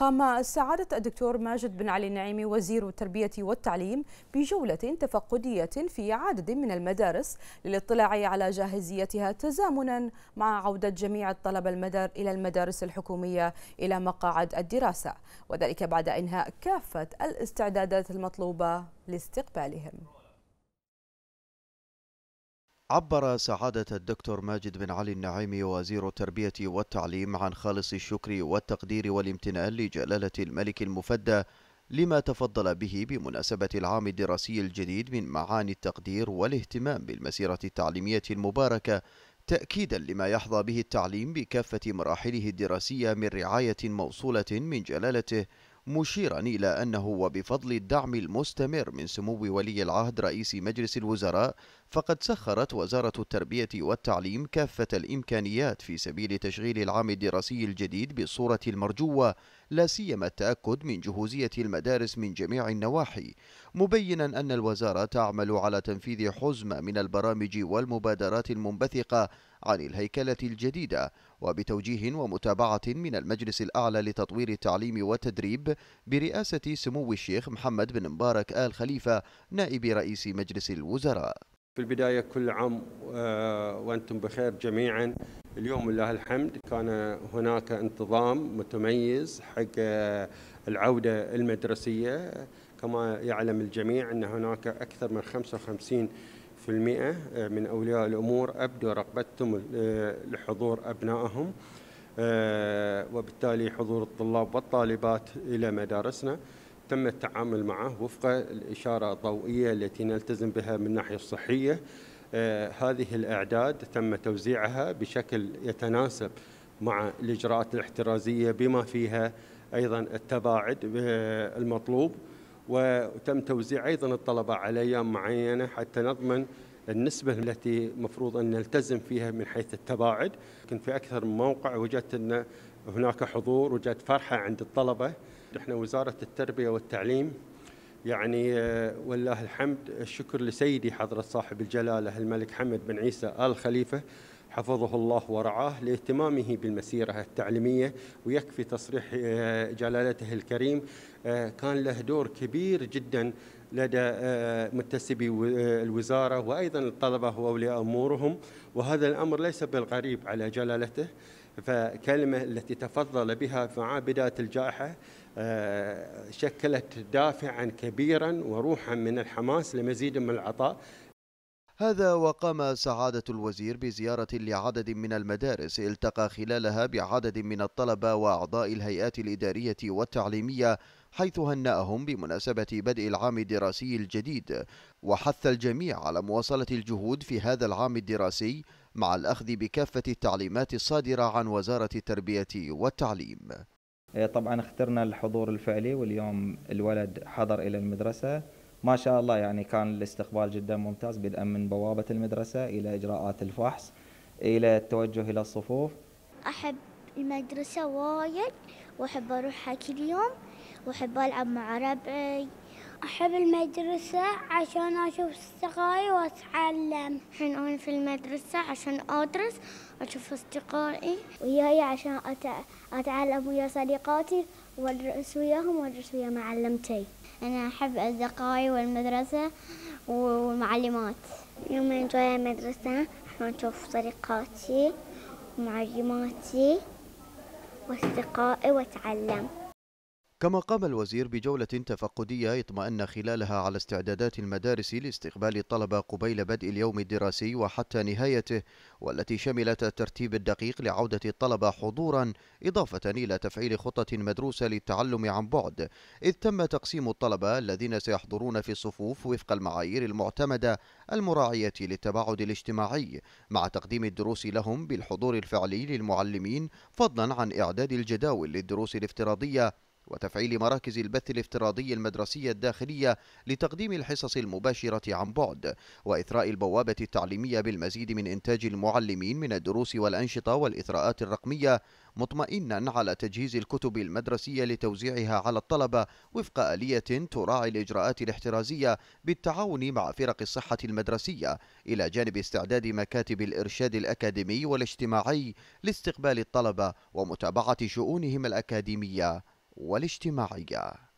قام سعادة الدكتور ماجد بن علي النعيمي وزير التربية والتعليم بجولة تفقدية في عدد من المدارس للاطلاع على جاهزيتها تزامنا مع عودة جميع الطلبة المدار إلى المدارس الحكومية إلى مقاعد الدراسة وذلك بعد إنهاء كافة الاستعدادات المطلوبة لاستقبالهم عبر سعادة الدكتور ماجد بن علي النعيمي وزير التربية والتعليم عن خالص الشكر والتقدير والامتنان لجلالة الملك المفدى لما تفضل به بمناسبة العام الدراسي الجديد من معاني التقدير والاهتمام بالمسيرة التعليمية المباركة تأكيدا لما يحظى به التعليم بكافة مراحله الدراسية من رعاية موصولة من جلالته مشيرا إلى أنه وبفضل الدعم المستمر من سمو ولي العهد رئيس مجلس الوزراء فقد سخرت وزارة التربية والتعليم كافة الإمكانيات في سبيل تشغيل العام الدراسي الجديد بالصورة المرجوة لا سيما التأكد من جهوزية المدارس من جميع النواحي مبينا أن الوزارة تعمل على تنفيذ حزمة من البرامج والمبادرات المنبثقة عن الهيكلة الجديدة وبتوجيه ومتابعة من المجلس الأعلى لتطوير التعليم والتدريب برئاسة سمو الشيخ محمد بن مبارك آل خليفة نائب رئيس مجلس الوزراء في البداية كل عام آه، وأنتم بخير جميعا اليوم لله الحمد كان هناك انتظام متميز حق آه، العودة المدرسية كما يعلم الجميع أن هناك أكثر من 55 في المئة آه، من أولياء الأمور أبدوا رغبتهم آه، لحضور أبنائهم آه، وبالتالي حضور الطلاب والطالبات إلى مدارسنا تم التعامل معه وفق الإشارة الضوئية التي نلتزم بها من الناحية الصحية هذه الأعداد تم توزيعها بشكل يتناسب مع الإجراءات الاحترازية بما فيها أيضا التباعد المطلوب وتم توزيع أيضا الطلبة على أيام معينة حتى نضمن النسبة التي المفروض أن نلتزم فيها من حيث التباعد كنت في أكثر من موقع وجدت أن هناك حضور وجدت فرحة عند الطلبة احنا وزارة التربية والتعليم يعني آه، والله الحمد الشكر لسيدي حضرة صاحب الجلالة الملك حمد بن عيسى آل خليفة حفظه الله ورعاه لاهتمامه بالمسيرة التعليمية ويكفي تصريح آه، جلالته الكريم آه، كان له دور كبير جدا لدى آه، متسبي الوزارة وأيضا الطلبة وأولياء أمورهم وهذا الأمر ليس بالغريب على جلالته فكلمة التي تفضل بها مع بداية الجائحة شكلت دافعا كبيرا وروحا من الحماس لمزيد من العطاء هذا وقام سعادة الوزير بزيارة لعدد من المدارس التقى خلالها بعدد من الطلبة وأعضاء الهيئات الإدارية والتعليمية حيث هنأهم بمناسبة بدء العام الدراسي الجديد وحث الجميع على مواصلة الجهود في هذا العام الدراسي مع الأخذ بكافة التعليمات الصادرة عن وزارة التربية والتعليم إيه، طبعا اخترنا الحضور الفعلي واليوم الولد حضر إلى المدرسة ما شاء الله يعني كان الاستقبال جدا ممتاز بدءا من بوابة المدرسة إلى إجراءات الفحص إلى التوجه إلى الصفوف أحب المدرسة وايد وأحب أروحها كل يوم وأحب ألعب مع ربعي أحب المدرسة عشان أشوف أصدقائي وأتعلم الحين أنا في المدرسة عشان أدرس أشوف أصدقائي وياي عشان أتعلم ويا صديقاتي وأدرس وياهم وأدرس ويا معلمتي أنا أحب أصدقائي والمدرسة والمعلمات يوم نجي المدرسة نشوف صديقاتي ومعلماتي وأصدقائي وأتعلم كما قام الوزير بجولة تفقدية اطمأن خلالها على استعدادات المدارس لاستقبال الطلبة قبيل بدء اليوم الدراسي وحتى نهايته والتي شملت الترتيب الدقيق لعودة الطلبة حضورا إضافة إلى تفعيل خطة مدروسة للتعلم عن بعد إذ تم تقسيم الطلبة الذين سيحضرون في الصفوف وفق المعايير المعتمدة المراعية للتباعد الاجتماعي مع تقديم الدروس لهم بالحضور الفعلي للمعلمين فضلا عن إعداد الجداول للدروس الافتراضية وتفعيل مراكز البث الافتراضي المدرسية الداخلية لتقديم الحصص المباشرة عن بعد وإثراء البوابة التعليمية بالمزيد من إنتاج المعلمين من الدروس والأنشطة والإثراءات الرقمية مطمئنا على تجهيز الكتب المدرسية لتوزيعها على الطلبة وفق آلية تراعي الإجراءات الاحترازية بالتعاون مع فرق الصحة المدرسية إلى جانب استعداد مكاتب الإرشاد الأكاديمي والاجتماعي لاستقبال الطلبة ومتابعة شؤونهم الأكاديمية والاجتماعية